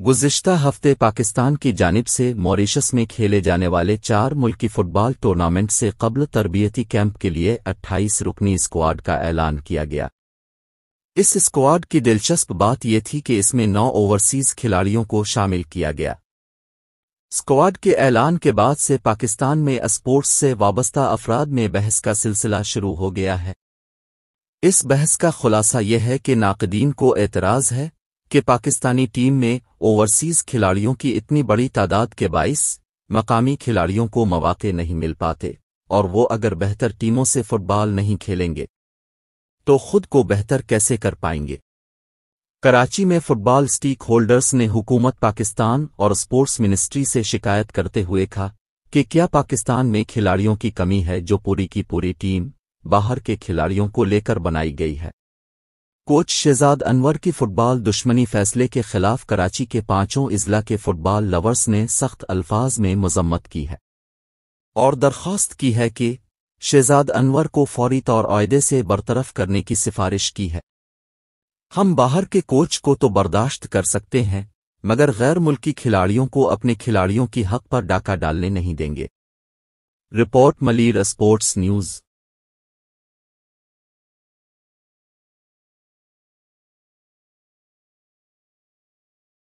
गुजशत हफ्ते पाकिस्तान की जानब से मॉरिशस में खेले जाने वाले चार मुल्की फुटबॉल टूर्नामेंट से कबल तरबियती कैंप के लिए 28 रुकनी स्क्वाड का ऐलान किया गया इस स्क्वाड की दिलचस्प बात यह थी कि इसमें नौ ओवरसीज खिलाड़ियों को शामिल किया गया स्क्वाड के ऐलान के बाद से पाकिस्तान में स्पोर्ट्स से वाबस्ता अफराद में बहस का सिलसिला शुरू हो गया है इस बहस का खुलासा यह है कि नाकदीन को एतराज़ है कि पाकिस्तानी टीम में ओवरसीज़ खिलाड़ियों की इतनी बड़ी तादाद के बाइस मकामी खिलाड़ियों को मौाक़े नहीं मिल पाते और वो अगर बेहतर टीमों से फुटबॉल नहीं खेलेंगे तो खुद को बेहतर कैसे कर पाएंगे कराची में फुटबॉल स्टीक होल्डर्स ने हुकूमत पाकिस्तान और स्पोर्ट्स मिनिस्ट्री से शिकायत करते हुए कहा कि क्या पाकिस्तान में खिलाड़ियों की कमी है जो पूरी की पूरी टीम बाहर के खिलाड़ियों को लेकर बनाई गई है कोच शहजाद अनवर की फुटबॉल दुश्मनी फैसले के खिलाफ कराची के पांचों इजला के फुटबॉल लवर्स ने सख्त अल्फाज में मजम्मत की है और दरख्वास्त की है कि शहजाद अनवर को फौरी तौर आयदे से बरतरफ करने की सिफारिश की है हम बाहर के कोच को तो बर्दाश्त कर सकते हैं मगर गैर मुल्की खिलाड़ियों को अपने खिलाड़ियों की हक पर डाका डालने नहीं देंगे रिपोर्ट मलीर स्पोर्ट्स न्यूज़